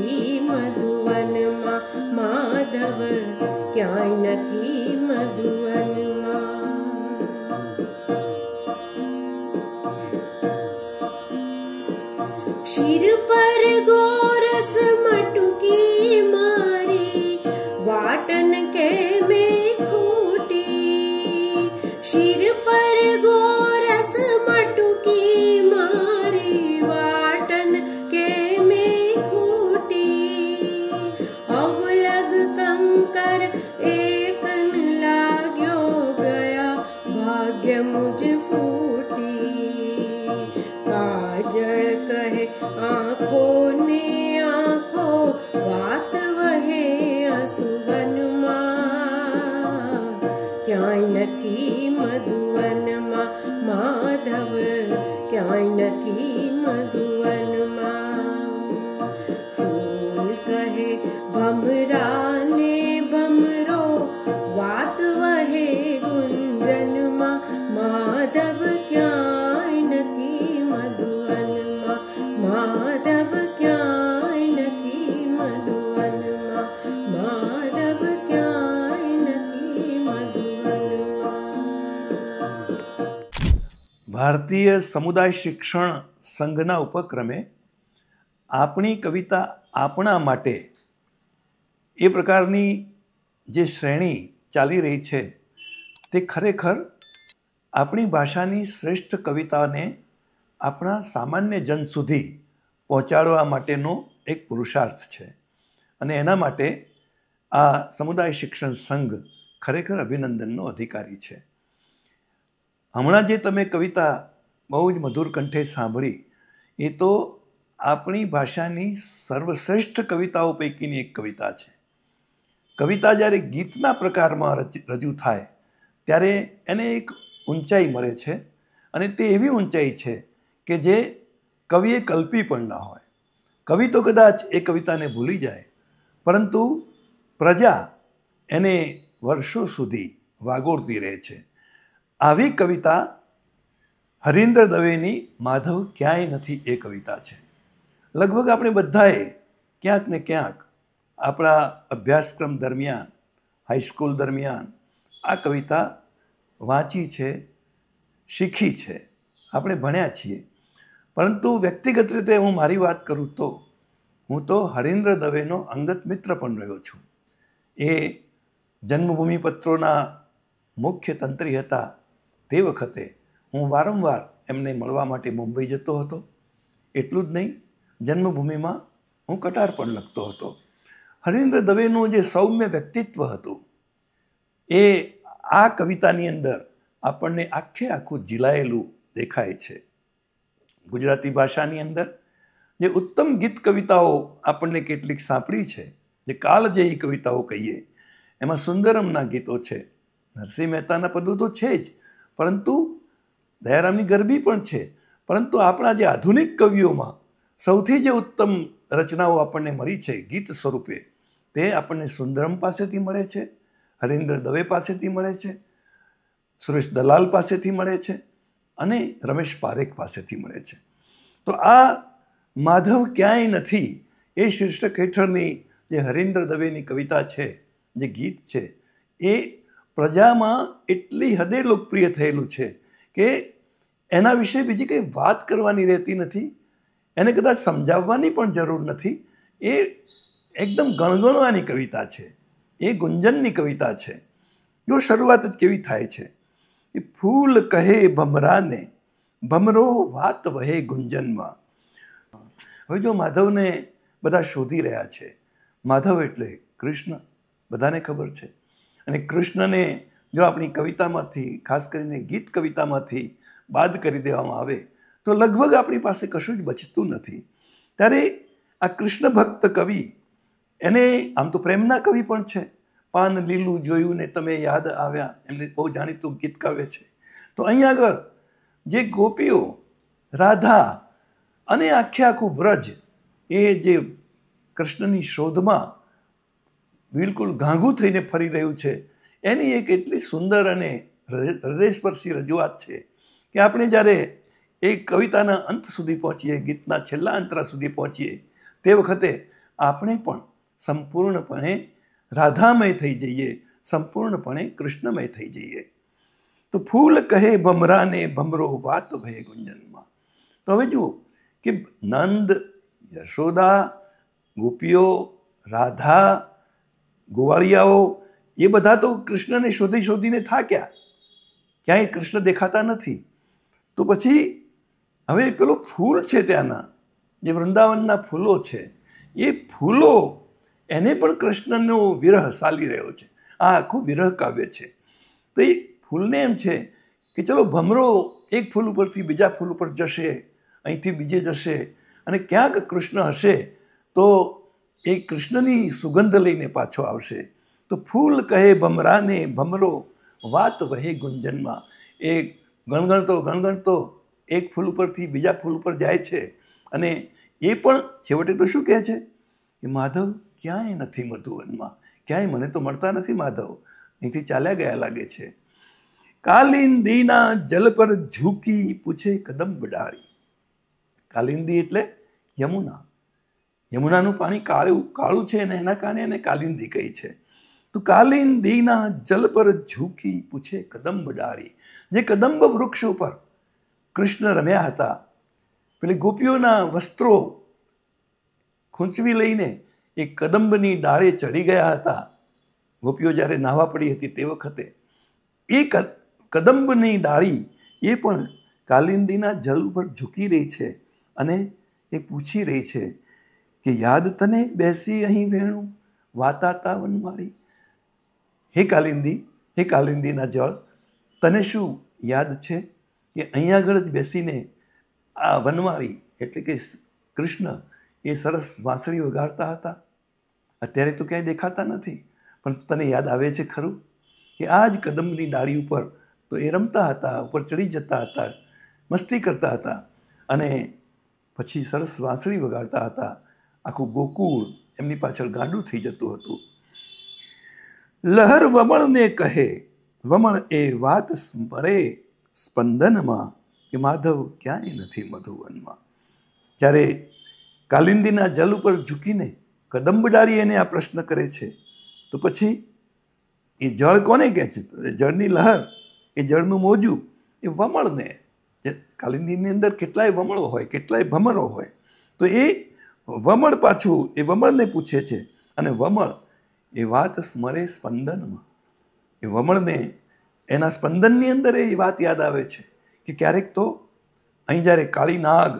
નથી મધુવનમાં માધવ ક્યાંય નથી મધુવન રાષ્ટ્રીય સમુદાય શિક્ષણ સંઘના ઉપક્રમે આપણી કવિતા આપણા માટે એ પ્રકારની જે શ્રેણી ચાલી રહી છે તે ખરેખર આપણી ભાષાની શ્રેષ્ઠ કવિતાને આપણા સામાન્ય જન સુધી પહોંચાડવા માટેનો એક પુરુષાર્થ છે અને એના માટે આ સમુદાય શિક્ષણ સંઘ ખરેખર અભિનંદનનો અધિકારી છે હમણાં જે તમે કવિતા બહુ જ મધુર કંઠે સાંભળી એ તો આપણી ભાષાની સર્વશ્રેષ્ઠ કવિતાઓ પૈકીની એક કવિતા છે કવિતા જ્યારે ગીતના પ્રકારમાં રજૂ થાય ત્યારે એને એક ઊંચાઈ મળે છે અને તે એવી ઊંચાઈ છે કે જે કવિએ કલ્પી પણ ના હોય કવિ તો કદાચ એ કવિતાને ભૂલી જાય પરંતુ પ્રજા એને વર્ષો સુધી વાગોળતી રહે છે આવી કવિતા હરીન્દ્ર દવેની માધવ ક્યાંય નથી એ કવિતા છે લગભગ આપણે બધાએ ક્યાંક ને ક્યાંક આપણા અભ્યાસક્રમ દરમિયાન હાઈસ્કૂલ દરમિયાન આ કવિતા વાંચી છે શીખી છે આપણે ભણ્યા છીએ પરંતુ વ્યક્તિગત રીતે હું મારી વાત કરું તો હું તો હરીન્દ્ર દવેનો અંગત મિત્ર પણ રહ્યો છું એ જન્મભૂમિ પત્રોના મુખ્ય તંત્રી હતા તે વખતે હું વારંવાર એમને મળવા માટે મુંબઈ જતો હતો એટલું જ નહીં જન્મભૂમિમાં હું કટાર પણ લખતો હતો હરિન્દ્ર દવેનું જે સૌમ્ય વ્યક્તિત્વ હતું એ આ કવિતાની અંદર આપણને આખે આખું જીલાયેલું દેખાય છે ગુજરાતી ભાષાની અંદર જે ઉત્તમ ગીત કવિતાઓ આપણને કેટલીક સાંપડી છે જે કાલ કાળજેયી કવિતાઓ કહીએ એમાં સુંદરમના ગીતો છે નરસિંહ મહેતાના પદો તો છે જ પરંતુ દયારામની ગરબી પણ છે પરંતુ આપણા જે આધુનિક કવિઓમાં સૌથી જે ઉત્તમ રચનાઓ આપણને મળી છે ગીત સ્વરૂપે તે આપણને સુંદરમ પાસેથી મળે છે હરેન્દ્ર દવે પાસેથી મળે છે સુરેશ દલાલ પાસેથી મળે છે અને રમેશ પારેખ પાસેથી મળે છે તો આ માધવ ક્યાંય નથી એ શીર્ષક હેઠળની જે હરેન્દ્ર દવેની કવિતા છે જે ગીત છે એ પ્રજામાં એટલી હદે લોકપ્રિય થયેલું છે કે એના વિશે બીજી કંઈ વાત કરવાની રહેતી નથી એને કદાચ સમજાવવાની પણ જરૂર નથી એ એકદમ ગણગણવાની કવિતા છે એ ગુંજનની કવિતા છે જો શરૂઆત જ કેવી થાય છે એ ફૂલ કહે ભમરાને ભમરો વાત વહે ગુંજનમાં હવે જો માધવને બધા શોધી રહ્યા છે માધવ એટલે કૃષ્ણ બધાને ખબર છે અને કૃષ્ણને જો આપણી કવિતામાંથી ખાસ કરીને ગીત કવિતામાંથી બાદ કરી દેવામાં આવે તો લગભગ આપણી પાસે કશું જ બચતું નથી ત્યારે આ કૃષ્ણ ભક્ત કવિ એને આમ તો પ્રેમના કવિ પણ છે પાન લીલું જોયું ને તમે યાદ આવ્યા એમને બહુ જાણીતું ગીત કાવ્ય છે તો અહીંયા આગળ જે ગોપીઓ રાધા અને આખે આખું વ્રજ એ જે કૃષ્ણની શોધમાં બિલકુલ ગાંગું થઈને ફરી રહ્યું છે એની એક એટલી સુંદર અને હૃદયસ્પર્શી રજૂઆત છે કે આપણે જ્યારે એ કવિતાના અંત સુધી પહોંચીએ ગીતના છેલ્લા અંતરા સુધી પહોંચીએ તે વખતે આપણે પણ સંપૂર્ણપણે રાધામય થઈ જઈએ સંપૂર્ણપણે કૃષ્ણમય થઈ જઈએ તો ફૂલ કહે ભમરાને ભમરો વાત ભય ગુંજનમાં તો હવે જુઓ કે નંદ યશોદા ગોપીઓ રાધા ગોવાળિયાઓ એ બધા તો કૃષ્ણને શોધી શોધીને થાક્યા ક્યાંય કૃષ્ણ દેખાતા નથી તો પછી હવે પેલું ફૂલ છે ત્યાંના જે વૃંદાવનના ફૂલો છે એ ફૂલો એને પણ કૃષ્ણનો વિરહ સાલી રહ્યો છે આ આખું વિરહ કાવ્ય છે તો એ ફૂલને એમ છે કે ચલો ભમરો એક ફૂલ ઉપરથી બીજા ફૂલ ઉપર જશે અહીંથી બીજે જશે અને ક્યાંક કૃષ્ણ હશે તો એ કૃષ્ણની સુગંધ લઈને પાછો આવશે તો ફૂલ કહે ભમરાને ભમરો વાત વહે ગુંજનમાં એ ગણગણતો ગણગણતો એક ફૂલ ઉપરથી બીજા ફૂલ ઉપર જાય છે અને એ પણ છેવટે તો શું કહે છે કે માધવ ક્યાંય નથી મધુવનમાં ક્યાંય મને તો મળતા નથી માધવ અહીંથી ચાલ્યા ગયા લાગે છે કાલિંદીના જલ પર ઝૂકી પૂછે કદમ બડાળી કાલિંદી એટલે યમુના યમુનાનું પાણી કાળું કાળું છે અને એના કારણે એને કાલિંદી કહી છે તો કાલિંદીના જલ પર ઝૂકી પૂછે કદમ બડાળી જે કદંબ વૃક્ષ ઉપર કૃષ્ણ રમ્યા હતા પેલી ગોપીઓના વસ્ત્રો ખૂંચવી લઈને એ કદંબની ડાળે ચડી ગયા હતા ગોપીઓ જ્યારે નાહવા પડી હતી તે વખતે એ કદંબની ડાળી એ પણ કાલિંદીના જળ ઉપર ઝૂકી રહી છે અને એ પૂછી રહી છે કે યાદ તને બેસી અહીં વેણું વાતાતાવન વનમાળી હે કાલિંદી હે કાલિંદીના જળ તને શું યાદ છે કે અહીંયા આગળ જ બેસીને આ વનવાળી એટલે કે કૃષ્ણ એ સરસ વાંસળી વગાડતા હતા અત્યારે તો ક્યાંય દેખાતા નથી પણ તને યાદ આવે છે ખરું કે આ જ કદમની ડાળી ઉપર તો એ રમતા હતા ઉપર ચડી જતા હતા મસ્તી કરતા હતા અને પછી સરસ વાંસળી વગાડતા હતા આખું ગોકુળ એમની પાછળ ગાડું થઈ જતું હતું લહર વમણને કહે વમણ એ વાત સ્મરે સ્પંદનમાં કે માધવ ક્યાંય નથી મધુવનમાં જ્યારે કાલિંદીના જલ ઉપર ઝૂકીને કદંબડાળી એને આ પ્રશ્ન કરે છે તો પછી એ જળ કોને કહે છે તો એ જળની લહર એ જળનું મોજું એ વમળને જે કાલિંદીની અંદર કેટલાય વમળો હોય કેટલાય ભમરો હોય તો એ વમળ પાછું એ વમળને પૂછે છે અને વમળ એ વાત સ્મરે સ્પંદનમાં એ વમળને એના સ્પંદનની અંદર એ વાત યાદ આવે છે કે ક્યારેક તો અહીં જ્યારે કાળી નાગ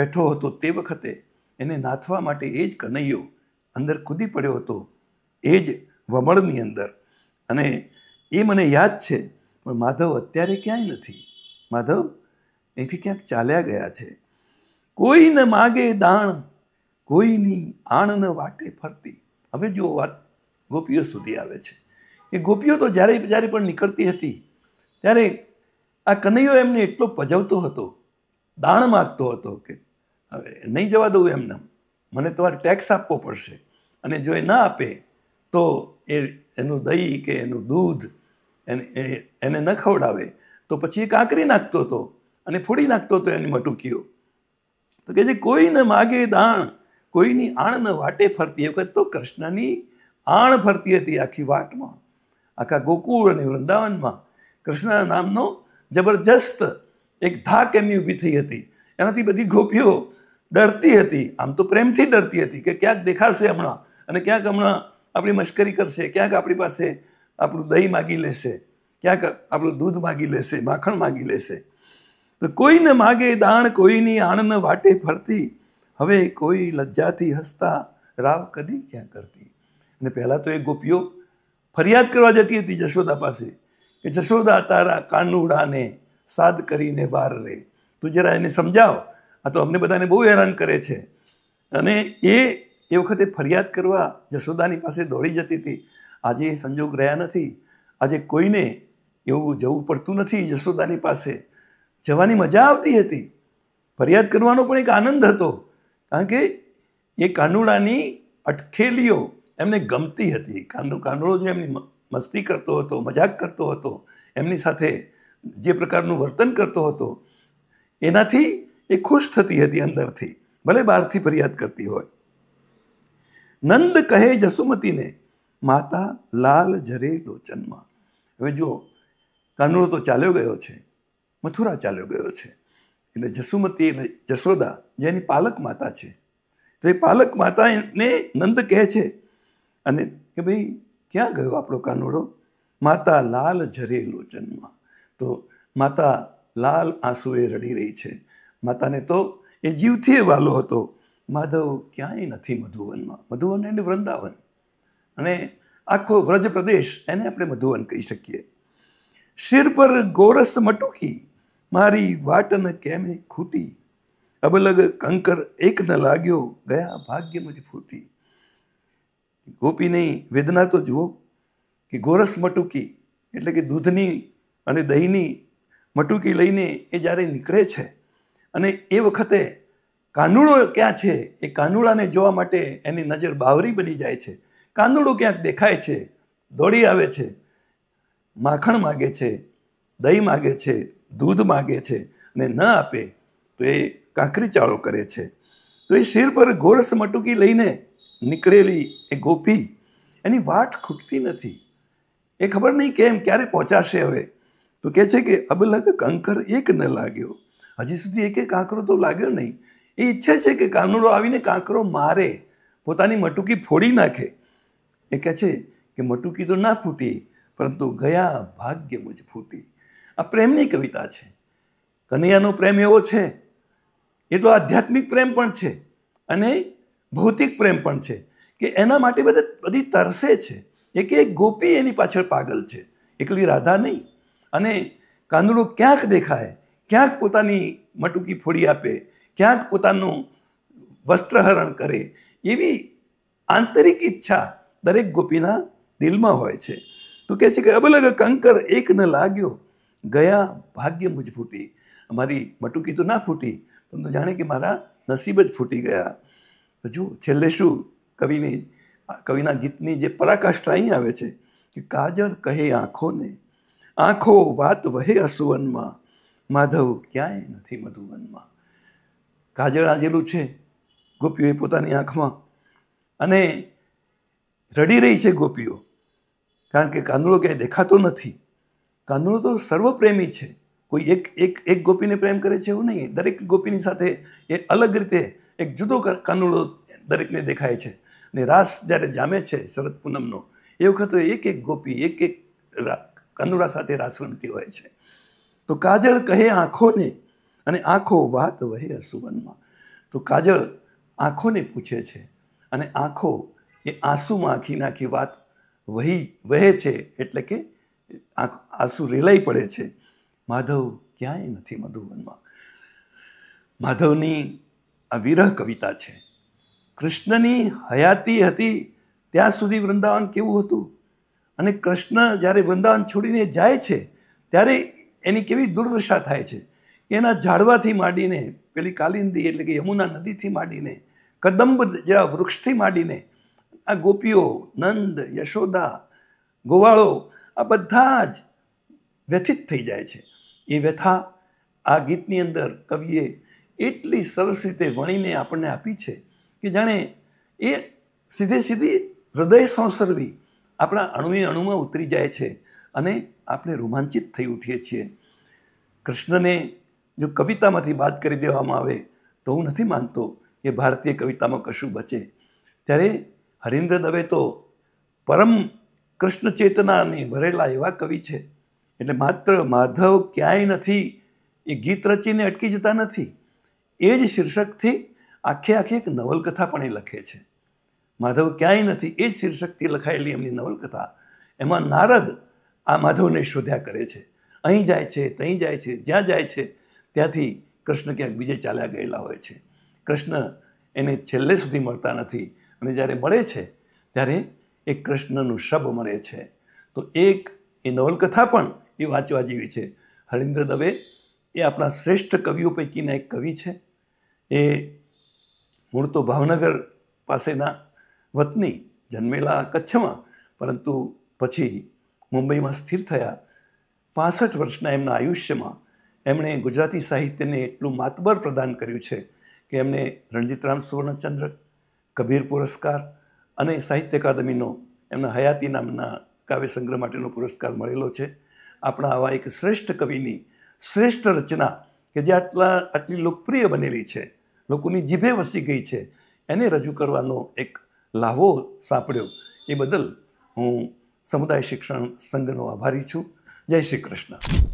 બેઠો હતો તે વખતે એને નાથવા માટે એ જ કનૈયો અંદર કૂદી પડ્યો હતો એ જ વમળની અંદર અને એ મને યાદ છે પણ માધવ અત્યારે ક્યાંય નથી માધવ એથી ક્યાંક ચાલ્યા ગયા છે કોઈને માગે દાણ કોઈની આણન વાટે ફરતી હવે જો વાત ગોપીઓ સુધી આવે છે એ ગોપીઓ તો જ્યારે જ્યારે પણ નીકળતી હતી ત્યારે આ કનૈયો એમને એટલો પજવતો હતો દાણ માગતો હતો કે હવે નહીં જવા દઉં એમને મને તમારે ટેક્સ આપવો પડશે અને જો એ ના આપે તો એ એનું દહીં કે એનું દૂધ એને એને ન ખવડાવે તો પછી એ કાંકરી નાખતો હતો અને ફોડી નાખતો હતો એની મટુકીઓ તો કે જે કોઈને માગે દાણ કોઈની આણ ન વાટે ફરતી એ વખત તો કૃષ્ણની આણ ફરતી હતી આખી વાટમાં આખા ગોકુળ અને વૃંદાવનમાં કૃષ્ણના નામનો જબરજસ્ત એક ધાક એમની ઊભી થઈ હતી એનાથી બધી ગોપીઓ ડરતી હતી આમ તો પ્રેમથી ડરતી હતી કે ક્યાંક દેખાશે હમણાં અને ક્યાંક હમણાં આપણી મશ્કરી કરશે ક્યાંક આપણી પાસે આપણું દહીં માગી લેશે ક્યાંક આપણું દૂધ માગી લેશે માખણ માગી લેશે તો કોઈને માગે દાણ કોઈની આણંદ વાટે ફરતી હવે કોઈ લજ્જાથી હસતા રાવ કદી ક્યાં કરતી અને પહેલાં તો એ ગોપીઓ ફરિયાદ કરવા જતી હતી જશોદા પાસે કે જશોદા તારા કાનુડાને સાદ કરીને વાર રે તું જરા એને સમજાવ આ તો અમને બધાને બહુ હેરાન કરે છે અને એ એ વખતે ફરિયાદ કરવા જશોદાની પાસે દોડી જતી હતી આજે એ સંજોગ રહ્યા નથી આજે કોઈને એવું જવું પડતું નથી જશોદાની પાસે જવાની મજા આવતી હતી ફરિયાદ કરવાનો પણ એક આનંદ હતો કારણ કે એ કાનુડાની અટકેલીઓ એમને ગમતી હતી કાંદો કાંદળો જે એમની મસ્તી કરતો હતો મજાક કરતો હતો એમની સાથે જે પ્રકારનું વર્તન કરતો હતો એનાથી એ ખુશ થતી હતી અંદરથી ભલે બહારથી ફરિયાદ કરતી હોય નંદ કહે જસુમતીને માતા લાલ જરે લોચનમાં હવે જો કાનુડો તો ચાલ્યો ગયો છે મથુરા ચાલ્યો ગયો છે એટલે જસુમતી એટલે જશોદા જેની પાલક માતા છે તો એ પાલક માતાને નંદ કહે છે અને કે ભાઈ ક્યાં ગયો આપણો કાનોડો માતા લાલ ઝરે લોચનમાં તો માતા લાલ આંસુએ રડી રહી છે માતાને તો એ જીવથી વાલો હતો માધવ ક્યાંય નથી મધુવનમાં મધુવન એટલે વૃંદાવન અને આખો વ્રજ પ્રદેશ એને આપણે મધુવન કહી શકીએ શિર પર ગોરસ મટુકી મારી વાટન કેમે ખૂટી અબલગ કંકર એક ન લાગ્યો ગયા ભાગ્યમાં જ ફૂટી ગોપીની વેદના તો જુઓ કે ગોરસ મટુકી એટલે કે દૂધની અને દહીંની મટુકી લઈને એ જ્યારે નીકળે છે અને એ વખતે કાનુડો ક્યાં છે એ કાનુડાને જોવા માટે એની નજર બાવરી બની જાય છે કાનુડો ક્યાંક દેખાય છે દોડી આવે છે માખણ માગે છે દહીં માગે છે દૂધ માગે છે અને ન આપે તો એ કાંકરી ચાળો કરે છે તો એ શિર પર ગોરસ મટુકી લઈને નીકળેલી એ ગોપી એની વાટ ખૂટતી નથી એ ખબર નહીં કેમ ક્યારે પહોંચાશે હવે તો કહે છે કે અબલગ કંકર એક ન લાગ્યો હજી સુધી એક કાંકરો તો લાગ્યો નહીં એ ઈચ્છે છે કે કાનુડો આવીને કાંકરો મારે પોતાની મટુકી ફોડી નાખે એ કહે છે કે મટુકી તો ના ફૂટી પરંતુ ગયા ભાગ્ય મુજ ફૂટી આ પ્રેમની કવિતા છે કનૈયાનો પ્રેમ એવો છે એ તો આધ્યાત્મિક પ્રેમ પણ છે અને ભૌતિક પ્રેમ પણ છે કે એના માટે બધા બધી તરસે છે એક એક ગોપી એની પાછળ પાગલ છે એકલી રાધા નહીં અને કાંદડો ક્યાંક દેખાય ક્યાંક પોતાની મટુકી ફોડી આપે ક્યાંક પોતાનું વસ્ત્રહરણ કરે એવી આંતરિક ઈચ્છા દરેક ગોપીના દિલમાં હોય છે તો કહે છે કે અબલગ કંકર એક ન લાગ્યો ગયા ભાગ્ય મુજ ફૂટી અમારી મટુકી તો ના ફૂટી પરંતુ જાણે કે મારા નસીબ જ ફૂટી ગયા તો જુઓ છેલ્લે શું કવિની કવિના ગીતની જે પરાકાષ્ઠા અહીં આવે છે કે કાજળ કહે આંખોને આંખો વાત વહે અસુવનમાં માધવ ક્યાંય નથી મધુવનમાં કાજળ આજેલું છે ગોપીઓ એ પોતાની આંખમાં અને રડી રહી છે ગોપીઓ કારણ કે કાંદળો ક્યાંય દેખાતો નથી કાંદળો તો સર્વપ્રેમી છે કોઈ એક એક એક ગોપીને પ્રેમ કરે છે એવું નહીં દરેક ગોપીની સાથે એ અલગ રીતે એક જુદો કાનુડો દરેકને દેખાય છે ને રાસ જ્યારે જામે છે શરદ પૂનમનો એ વખતે એક એક ગોપી એક એક કાનુડા સાથે રાસ રમતી હોય છે તો કાજળ કહે આંખોને અને આંખો વાત વહે અસુવનમાં તો કાજળ આંખોને પૂછે છે અને આંખો એ આંસુમાં આખી નાખી વાત વહી વહે છે એટલે કે આંસુ રેલાઈ પડે છે માધવ ક્યાંય નથી મધુવનમાં માધવની આ વિરહ કવિતા છે કૃષ્ણની હયાતી હતી ત્યાં સુધી વૃંદાવન કેવું હતું અને કૃષ્ણ જ્યારે વૃંદાવન છોડીને જાય છે ત્યારે એની કેવી દુર્દશા થાય છે એના ઝાડવાથી માંડીને પેલી કાલિંદી એટલે કે યમુના નદીથી માંડીને કદંબ જેવા વૃક્ષથી માંડીને આ ગોપીઓ નંદ યશોદા ગોવાળો આ બધા જ વ્યથિત થઈ જાય છે એ વ્યથા આ ગીતની અંદર કવિએ એટલી સરસ રીતે વણીને આપણને આપી છે કે જાણે એ સીધે સીધી હૃદય સંસર્વી આપણા અણુએ અણુમાં ઉતરી જાય છે અને આપણે રોમાંચિત થઈ ઉઠીએ છીએ કૃષ્ણને જો કવિતામાંથી બાદ કરી દેવામાં આવે તો હું નથી માનતો કે ભારતીય કવિતામાં કશું બચે ત્યારે હરિન્દ્ર દવે તો પરમ કૃષ્ણ ચેતનાની વરેલા એવા કવિ છે એટલે માત્ર માધવ ક્યાંય નથી એ ગીત રચીને અટકી જતા નથી એ જ શીર્ષકથી આખે આખી એક નવલકથા પણ એ લખે છે માધવ ક્યાંય નથી એ જ શીર્ષકથી લખાયેલી એમની નવલકથા એમાં નારદ આ માધવને શોધ્યા કરે છે અહીં જાય છે ત્યાં જાય છે જ્યાં જાય છે ત્યાંથી કૃષ્ણ ક્યાંક બીજે ચાલ્યા ગયેલા હોય છે કૃષ્ણ એને છેલ્લે સુધી મળતા નથી અને જ્યારે મળે છે ત્યારે એ કૃષ્ણનું શબ મળે છે તો એક એ નવલકથા પણ એ વાંચવા જેવી છે હરિન્દ્ર દવે એ આપણા શ્રેષ્ઠ કવિઓ પૈકીના એક કવિ છે એ મૂળ તો ભાવનગર પાસેના વતની જન્મેલા કચ્છમાં પરંતુ પછી મુંબઈમાં સ્થિર થયા પાસઠ વર્ષના એમના આયુષ્યમાં એમણે ગુજરાતી સાહિત્યને એટલું માતબર પ્રદાન કર્યું છે કે એમને રણજીતરામ સુવર્ણચંદ્રક કબીર પુરસ્કાર અને સાહિત્ય અકાદમીનો એમના હયાતી નામના કાવ્ય સંગ્રહ માટેનો પુરસ્કાર મળેલો છે આપણા આવા એક શ્રેષ્ઠ કવિની શ્રેષ્ઠ રચના કે જે આટલા આટલી લોકપ્રિય બનેલી છે લોકોની જીભે વસી ગઈ છે એને રજૂ કરવાનો એક લાહો સાંપડ્યો એ બદલ હું સમુદાય શિક્ષણ સંઘનો આભારી છું જય શ્રી કૃષ્ણ